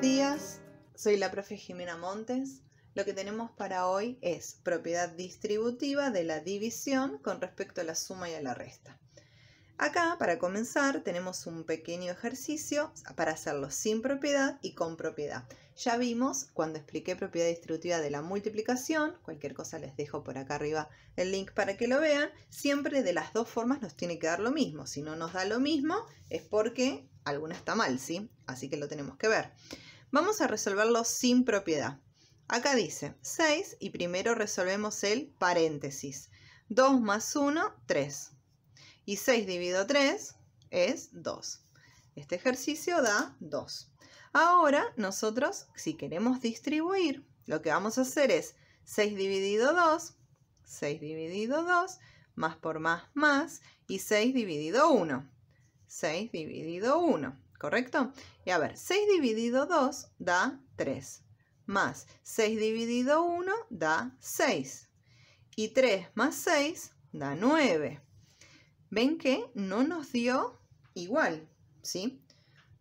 Buenos días, soy la profe Jimena Montes. Lo que tenemos para hoy es propiedad distributiva de la división con respecto a la suma y a la resta. Acá, para comenzar, tenemos un pequeño ejercicio para hacerlo sin propiedad y con propiedad. Ya vimos cuando expliqué propiedad distributiva de la multiplicación, cualquier cosa les dejo por acá arriba el link para que lo vean, siempre de las dos formas nos tiene que dar lo mismo. Si no nos da lo mismo es porque alguna está mal, ¿sí? Así que lo tenemos que ver. Vamos a resolverlo sin propiedad. Acá dice 6 y primero resolvemos el paréntesis. 2 más 1, 3. Y 6 dividido 3 es 2. Este ejercicio da 2. Ahora nosotros, si queremos distribuir, lo que vamos a hacer es 6 dividido 2, 6 dividido 2, más por más, más, y 6 dividido 1. 6 dividido 1, ¿correcto? Y a ver, 6 dividido 2 da 3, más 6 dividido 1 da 6, y 3 más 6 da 9. ¿Ven que no nos dio igual? ¿Sí?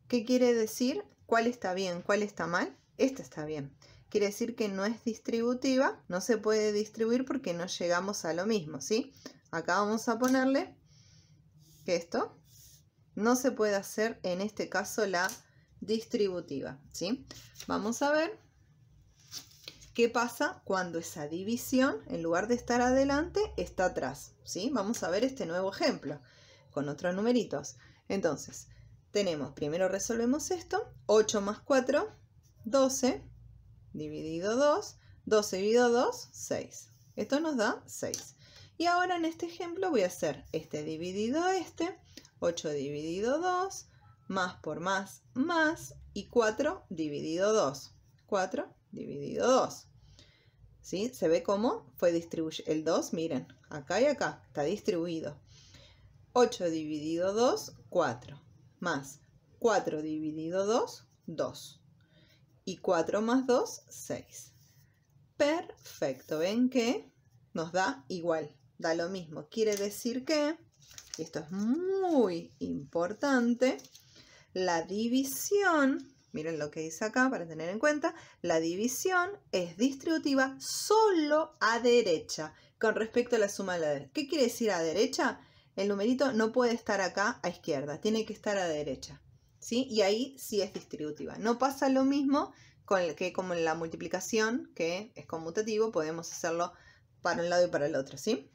¿Qué quiere decir? ¿Cuál está bien? ¿Cuál está mal? Esta está bien. Quiere decir que no es distributiva, no se puede distribuir porque no llegamos a lo mismo, ¿sí? Acá vamos a ponerle esto no se puede hacer en este caso la distributiva, ¿sí? Vamos a ver qué pasa cuando esa división, en lugar de estar adelante, está atrás, ¿sí? Vamos a ver este nuevo ejemplo con otros numeritos. Entonces, tenemos, primero resolvemos esto, 8 más 4, 12, dividido 2, 12 dividido 2, 6. Esto nos da 6. Y ahora en este ejemplo voy a hacer este dividido este, 8 dividido 2, más por más, más, y 4 dividido 2. 4 dividido 2. ¿Sí? Se ve cómo fue distribuido. El 2, miren, acá y acá, está distribuido. 8 dividido 2, 4. Más 4 dividido 2, 2. Y 4 más 2, 6. Perfecto. ¿Ven que nos da igual? Da lo mismo. Quiere decir que esto es muy importante, la división, miren lo que dice acá para tener en cuenta, la división es distributiva solo a derecha con respecto a la suma de la derecha. ¿Qué quiere decir a derecha? El numerito no puede estar acá a izquierda, tiene que estar a derecha. ¿sí? Y ahí sí es distributiva. No pasa lo mismo con que como en la multiplicación, que es conmutativo, podemos hacerlo para un lado y para el otro, ¿sí?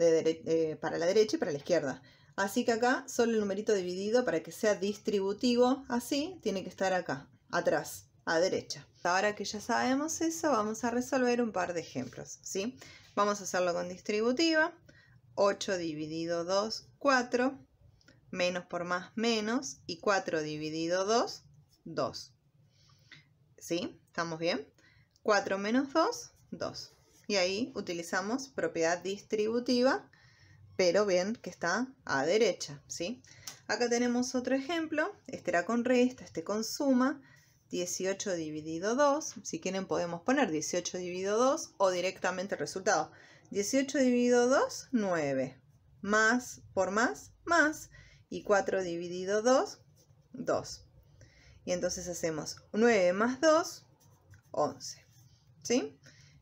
Eh, para la derecha y para la izquierda. Así que acá solo el numerito dividido para que sea distributivo, así tiene que estar acá, atrás, a derecha. Ahora que ya sabemos eso, vamos a resolver un par de ejemplos, ¿sí? Vamos a hacerlo con distributiva. 8 dividido 2, 4. Menos por más, menos. Y 4 dividido 2, 2. ¿Sí? ¿Estamos bien? 4 menos 2, 2 y ahí utilizamos propiedad distributiva, pero bien que está a derecha, ¿sí? Acá tenemos otro ejemplo, este era con resta, este con suma, 18 dividido 2, si quieren podemos poner 18 dividido 2 o directamente el resultado. 18 dividido 2, 9, más por más, más, y 4 dividido 2, 2. Y entonces hacemos 9 más 2, 11, ¿sí?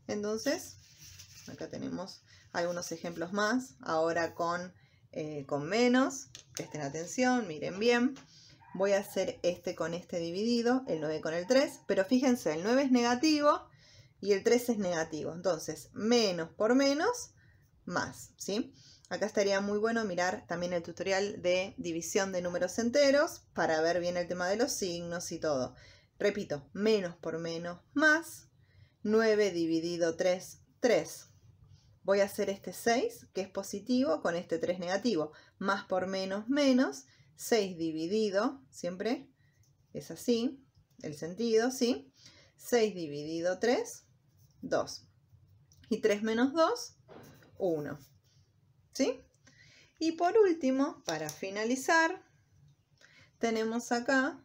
Entonces, acá tenemos algunos ejemplos más, ahora con, eh, con menos, presten atención, miren bien. Voy a hacer este con este dividido, el 9 con el 3, pero fíjense, el 9 es negativo y el 3 es negativo. Entonces, menos por menos, más, ¿sí? Acá estaría muy bueno mirar también el tutorial de división de números enteros para ver bien el tema de los signos y todo. Repito, menos por menos, más, 9 dividido 3, 3. Voy a hacer este 6, que es positivo, con este 3 negativo. Más por menos, menos. 6 dividido, siempre es así, el sentido, ¿sí? 6 dividido 3, 2. Y 3 menos 2, 1. ¿Sí? Y por último, para finalizar, tenemos acá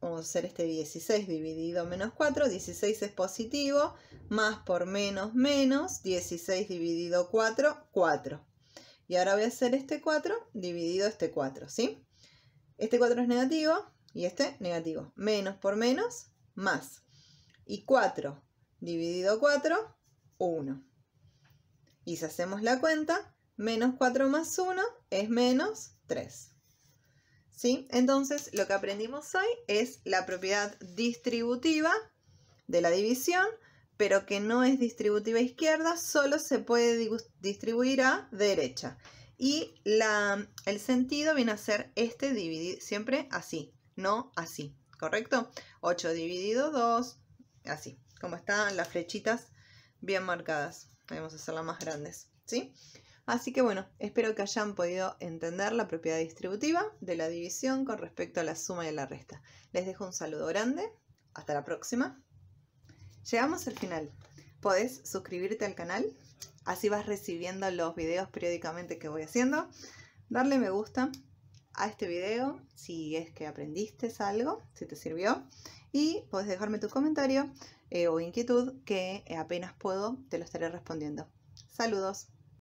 vamos a hacer este 16 dividido menos 4, 16 es positivo, más por menos menos, 16 dividido 4, 4. Y ahora voy a hacer este 4 dividido este 4, ¿sí? Este 4 es negativo y este negativo. Menos por menos, más. Y 4 dividido 4, 1. Y si hacemos la cuenta, menos 4 más 1 es menos 3. ¿sí? Entonces, lo que aprendimos hoy es la propiedad distributiva de la división, pero que no es distributiva izquierda, solo se puede distribuir a derecha. Y la, el sentido viene a ser este dividir siempre así, no así, ¿correcto? 8 dividido 2, así, como están las flechitas bien marcadas. Vamos a hacerlas más grandes, ¿sí? Así que bueno, espero que hayan podido entender la propiedad distributiva de la división con respecto a la suma y la resta. Les dejo un saludo grande, hasta la próxima. Llegamos al final. Podés suscribirte al canal, así vas recibiendo los videos periódicamente que voy haciendo. Darle me gusta a este video si es que aprendiste algo, si te sirvió. Y puedes dejarme tu comentario eh, o inquietud que apenas puedo te lo estaré respondiendo. Saludos.